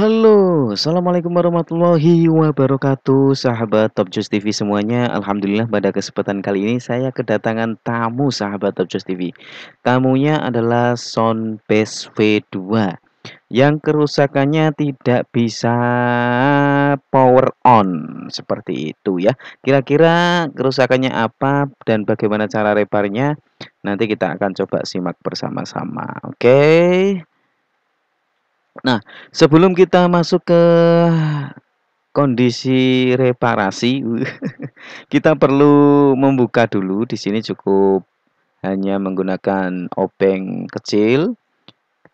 Halo, Assalamualaikum warahmatullahi wabarakatuh Sahabat Top Just TV semuanya Alhamdulillah pada kesempatan kali ini Saya kedatangan tamu sahabat Top Just TV Tamunya adalah Base V2 Yang kerusakannya tidak bisa power on Seperti itu ya Kira-kira kerusakannya apa dan bagaimana cara reparnya Nanti kita akan coba simak bersama-sama Oke okay? Nah, sebelum kita masuk ke kondisi reparasi, kita perlu membuka dulu. Di sini cukup hanya menggunakan obeng kecil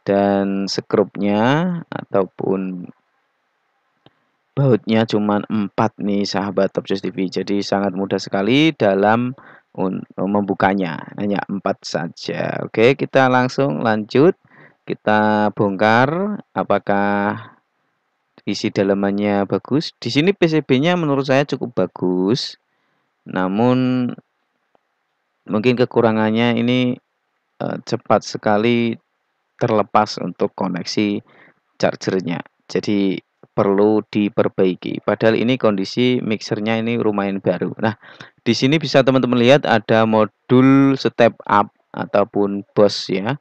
dan sekrupnya ataupun bautnya cuma empat nih sahabat Topsus TV. Jadi sangat mudah sekali dalam membukanya. Hanya empat saja. Oke, kita langsung lanjut. Kita bongkar apakah isi dalamannya bagus. Di sini PCB-nya menurut saya cukup bagus. Namun mungkin kekurangannya ini eh, cepat sekali terlepas untuk koneksi chargernya. Jadi perlu diperbaiki. Padahal ini kondisi mixernya ini lumayan baru. Nah, di sini bisa teman-teman lihat ada modul step up ataupun bos ya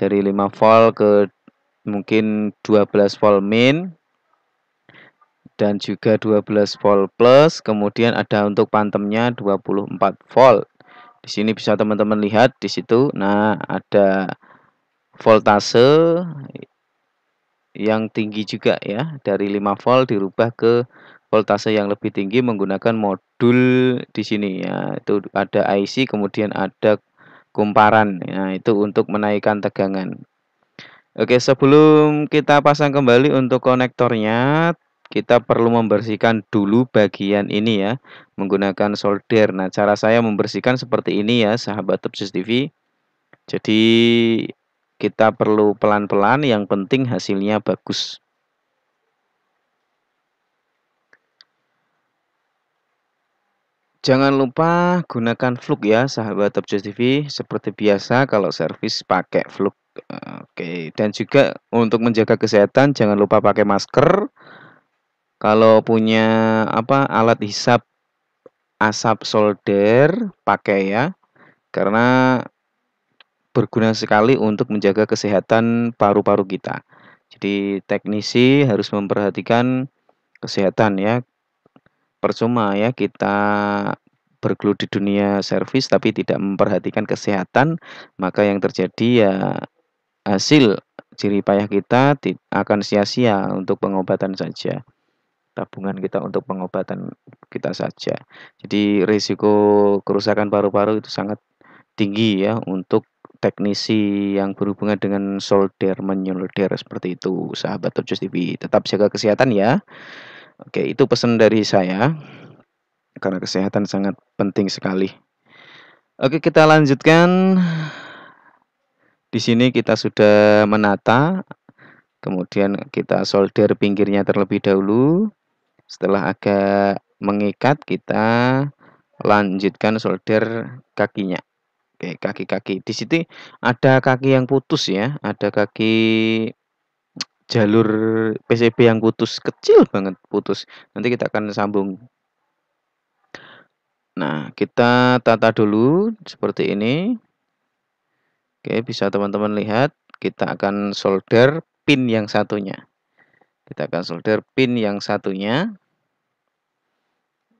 dari 5 volt ke mungkin 12 volt min dan juga 12 volt plus kemudian ada untuk pantemnya 24 volt di sini bisa teman-teman lihat di situ nah ada voltase yang tinggi juga ya dari 5 volt dirubah ke voltase yang lebih tinggi menggunakan modul di sini ya itu ada IC kemudian ada kumparan. Nah, itu untuk menaikkan tegangan. Oke, sebelum kita pasang kembali untuk konektornya, kita perlu membersihkan dulu bagian ini ya, menggunakan solder. Nah, cara saya membersihkan seperti ini ya, sahabat Tepsis TV. Jadi, kita perlu pelan-pelan, yang penting hasilnya bagus. Jangan lupa gunakan Fluk ya sahabat Objek TV seperti biasa kalau servis pakai Fluk. Oke, dan juga untuk menjaga kesehatan jangan lupa pakai masker. Kalau punya apa alat hisap asap solder pakai ya. Karena berguna sekali untuk menjaga kesehatan paru-paru kita. Jadi teknisi harus memperhatikan kesehatan ya Percuma ya kita bergelut di dunia servis tapi tidak memperhatikan kesehatan, maka yang terjadi ya hasil ciri payah kita akan sia-sia untuk pengobatan saja. Tabungan kita untuk pengobatan kita saja. Jadi risiko kerusakan paru-paru itu sangat tinggi ya untuk teknisi yang berhubungan dengan solder menyolder seperti itu sahabat tujuh TV tetap jaga kesehatan ya Oke, itu pesan dari saya. Karena kesehatan sangat penting sekali. Oke, kita lanjutkan. Di sini kita sudah menata, kemudian kita solder pinggirnya terlebih dahulu. Setelah agak mengikat, kita lanjutkan solder kakinya. Oke, kaki-kaki. Di situ ada kaki yang putus ya, ada kaki jalur PCB yang putus kecil banget putus. Nanti kita akan sambung. Nah, kita tata dulu seperti ini. Oke, bisa teman-teman lihat. Kita akan solder pin yang satunya. Kita akan solder pin yang satunya.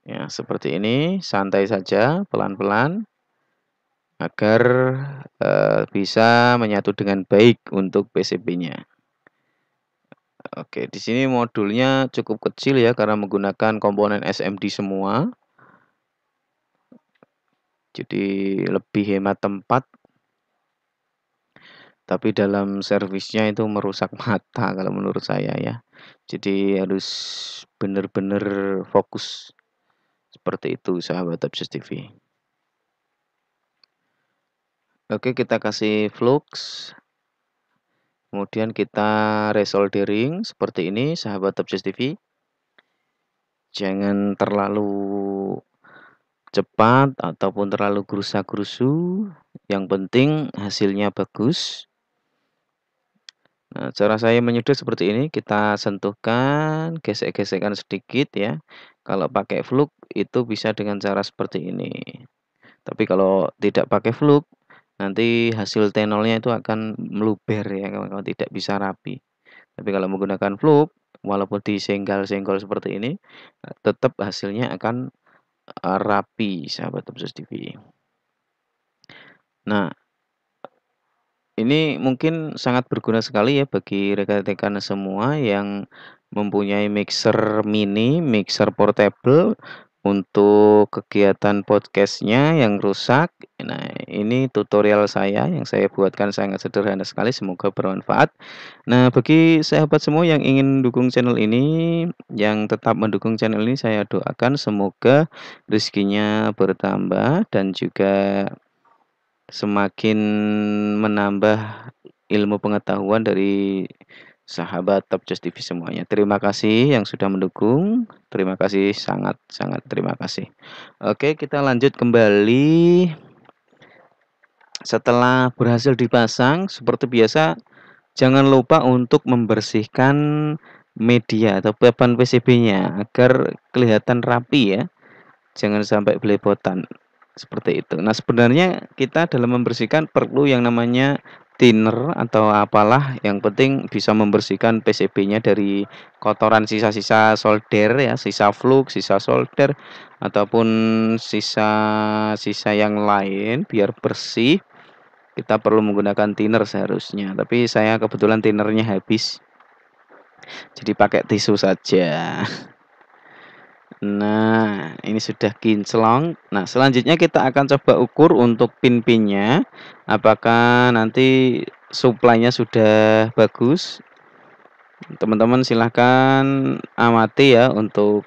Ya, seperti ini. Santai saja, pelan-pelan. Agar e, bisa menyatu dengan baik untuk PCB-nya. Oke, di sini modulnya cukup kecil ya karena menggunakan komponen SMD semua. Jadi lebih hemat tempat. Tapi dalam servisnya itu merusak mata kalau menurut saya ya. Jadi harus benar-benar fokus. Seperti itu sahabat Absus TV. Oke, kita kasih flux Kemudian kita resoldering seperti ini, sahabat Obses TV. Jangan terlalu cepat ataupun terlalu gerusa-gerusu. Yang penting hasilnya bagus. Nah, cara saya menyudut seperti ini, kita sentuhkan, gesek gesekkan sedikit ya. Kalau pakai fluk itu bisa dengan cara seperti ini. Tapi kalau tidak pakai fluk, nanti hasil tenolnya itu akan meluber ya kalau tidak bisa rapi tapi kalau menggunakan flup walaupun disenggal-senggol seperti ini eh, tetap hasilnya akan eh, rapi sahabat Obses TV nah ini mungkin sangat berguna sekali ya bagi rekan-rekan semua yang mempunyai mixer mini, mixer portable untuk kegiatan podcastnya yang rusak. Nah, ini tutorial saya yang saya buatkan sangat sederhana sekali, semoga bermanfaat. Nah, bagi sahabat semua yang ingin dukung channel ini, yang tetap mendukung channel ini saya doakan semoga rezekinya bertambah dan juga semakin menambah ilmu pengetahuan dari sahabat Top TV semuanya. Terima kasih yang sudah mendukung. Terima kasih sangat-sangat terima kasih. Oke, kita lanjut kembali. Setelah berhasil dipasang, seperti biasa jangan lupa untuk membersihkan media atau papan PCB-nya agar kelihatan rapi ya. Jangan sampai belepotan seperti itu. Nah, sebenarnya kita dalam membersihkan perlu yang namanya thinner atau apalah yang penting bisa membersihkan PCB-nya dari kotoran sisa-sisa solder ya sisa flux sisa solder ataupun sisa-sisa yang lain biar bersih kita perlu menggunakan thinner seharusnya tapi saya kebetulan thinnernya habis jadi pakai tisu saja Nah, ini sudah kinclong. Nah, selanjutnya kita akan coba ukur untuk pin-pinnya. Apakah nanti suplainya sudah bagus? Teman-teman silahkan amati ya untuk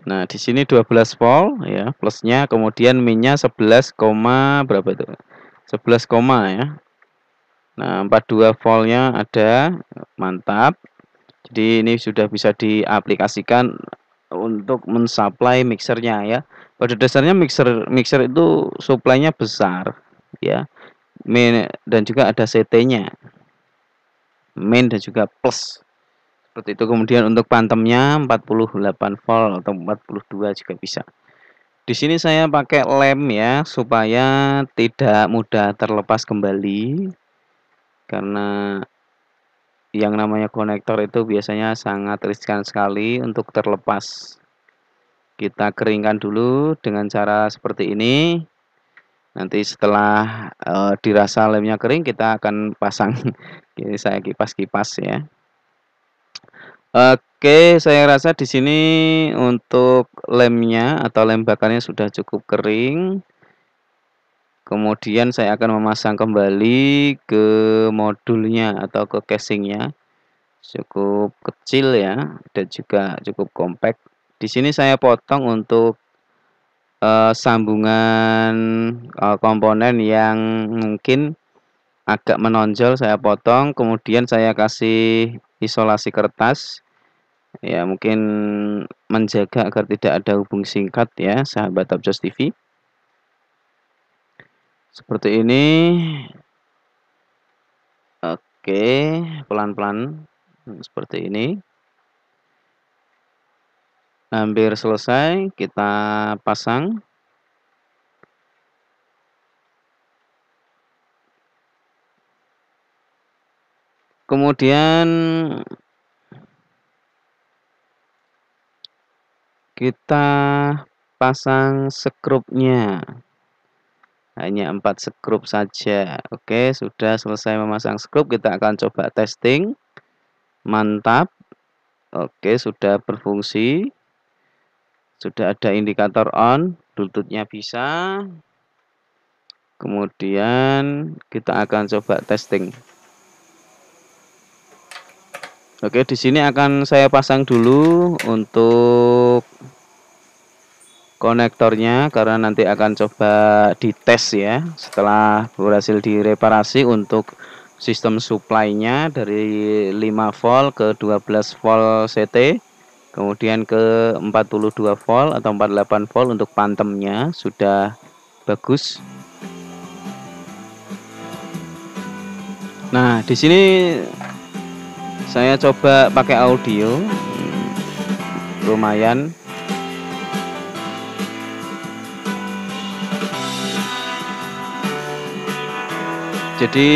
Nah, di sini 12 volt ya, plusnya kemudian minnya 11, berapa itu? 11, ya. Nah, 42 voltnya ada, mantap. Jadi ini sudah bisa diaplikasikan untuk mensuplai mixernya ya. Pada dasarnya mixer mixer itu suplainya besar ya. Main dan juga ada CT-nya. Main dan juga plus. Seperti itu kemudian untuk pantemnya 48 volt atau 42 juga bisa. Di sini saya pakai lem ya supaya tidak mudah terlepas kembali karena yang namanya konektor itu biasanya sangat riskan sekali untuk terlepas kita keringkan dulu dengan cara seperti ini nanti setelah e, dirasa lemnya kering kita akan pasang ini saya kipas-kipas ya Oke, saya rasa di sini untuk lemnya atau lem bakarnya sudah cukup kering kemudian saya akan memasang kembali ke modulnya atau ke casingnya cukup kecil ya dan juga cukup compact di sini saya potong untuk uh, sambungan uh, komponen yang mungkin agak menonjol saya potong kemudian saya kasih isolasi kertas ya mungkin menjaga agar tidak ada hubung singkat ya sahabat Topjust TV seperti ini oke pelan-pelan hmm, seperti ini hampir selesai kita pasang kemudian kita pasang skrupnya hanya empat skrup saja oke sudah selesai memasang skrup kita akan coba testing mantap oke sudah berfungsi sudah ada indikator on bluetoothnya bisa kemudian kita akan coba testing oke di sini akan saya pasang dulu untuk konektornya karena nanti akan coba dites ya setelah berhasil direparasi untuk sistem supply-nya dari 5 volt ke 12 volt CT kemudian ke 42 volt atau 48 volt untuk pantemnya sudah bagus nah di sini saya coba pakai audio hmm, lumayan jadi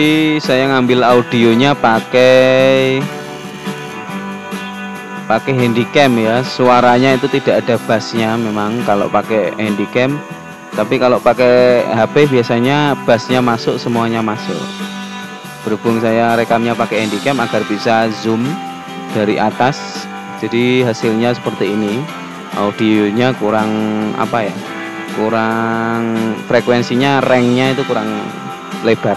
saya ngambil audionya pakai pakai handycam ya suaranya itu tidak ada bassnya memang kalau pakai handycam tapi kalau pakai HP biasanya bassnya masuk semuanya masuk berhubung saya rekamnya pakai handycam agar bisa zoom dari atas jadi hasilnya seperti ini audionya kurang apa ya kurang frekuensinya rangnya itu kurang lebar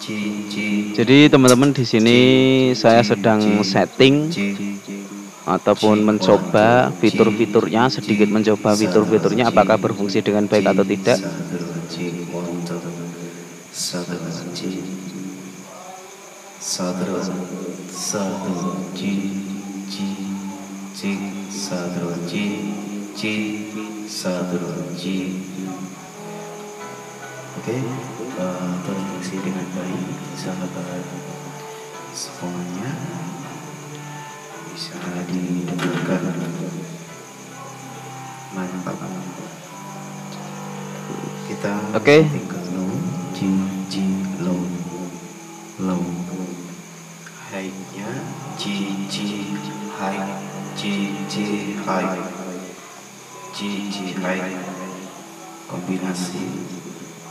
Jadi teman-teman di sini saya sedang setting ataupun mencoba fitur-fiturnya sedikit mencoba fitur-fiturnya apakah berfungsi dengan baik atau tidak. Sadro ji ji sadro ji Oke, okay, uh, eh, dengan baik sahabat semuanya bisa didengarkan mantap kita oke okay. low g g low low high-nya g g high g g high g g high kombinasi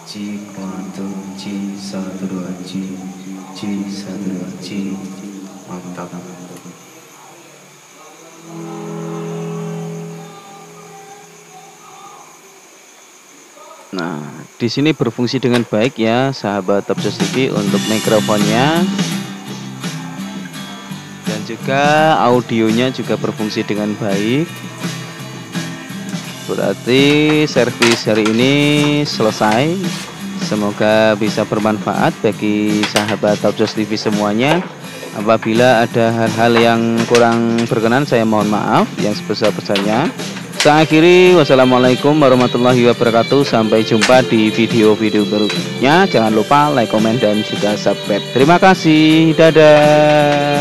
C satu C satu C C satu C mantap Nah, di sini berfungsi dengan baik ya sahabat Topsos TV untuk mikrofonnya dan juga audionya juga berfungsi dengan baik berarti servis hari ini selesai semoga bisa bermanfaat bagi sahabat Topjos TV semuanya apabila ada hal-hal yang kurang berkenan saya mohon maaf yang sebesar-besarnya saya akhiri wassalamualaikum warahmatullahi wabarakatuh sampai jumpa di video-video berikutnya jangan lupa like, komen, dan juga subscribe terima kasih, dadah